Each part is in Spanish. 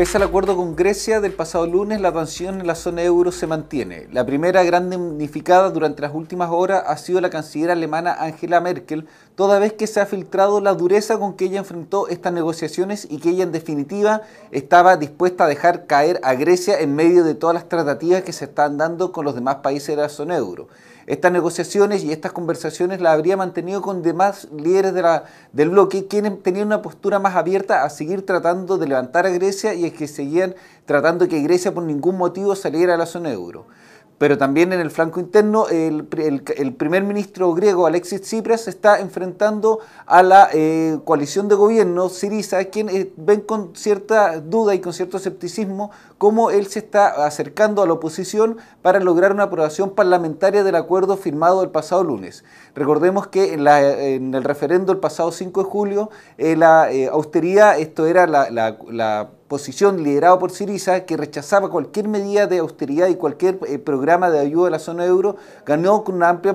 Pese al acuerdo con Grecia del pasado lunes, la tensión en la zona euro se mantiene. La primera gran damnificada durante las últimas horas ha sido la canciller alemana Angela Merkel, toda vez que se ha filtrado la dureza con que ella enfrentó estas negociaciones y que ella en definitiva estaba dispuesta a dejar caer a Grecia en medio de todas las tratativas que se están dando con los demás países de la zona euro. Estas negociaciones y estas conversaciones las habría mantenido con demás líderes de del bloque, quienes tenían una postura más abierta a seguir tratando de levantar a Grecia y que seguían tratando que Grecia por ningún motivo saliera de la zona euro. Pero también en el flanco interno, el, primer ministro griego Alexis Tsipras está enfrentando a la eh, coalición de gobierno Siriza, quienes quien eh, ven con cierta duda y con cierto escepticismo cómo él se está acercando a la oposición para lograr una aprobación parlamentaria del acuerdo firmado el pasado lunes. Recordemos que en, el referendo el pasado 5 de julio, eh, la austeridad, esto era la posición liderada por Siriza, que rechazaba cualquier medida de austeridad y cualquier eh, programa de ayuda a la zona euro, ganó con una amplia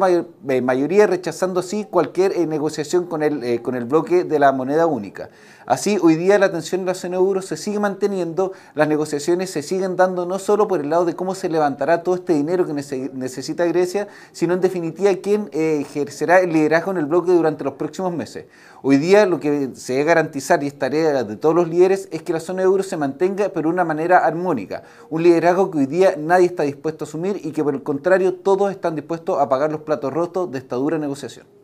eh, mayoría, rechazando así cualquier eh, negociación con el, con el bloque de la moneda única. Así, hoy día la tensión en la zona euro se sigue manteniendo, las negociaciones se siguen dando no solo por el lado de cómo se levantará todo este dinero que necesita Grecia, sino en definitiva quién ejercerá el liderazgo en el bloque durante los próximos meses. Hoy día lo que se debe garantizar, y es tarea de todos los líderes, es que la zona euro se mantenga, pero de una manera armónica. Un liderazgo que hoy día nadie está dispuesto a asumir y que por el contrario todos están dispuestos a pagar los platos rotos de esta dura negociación.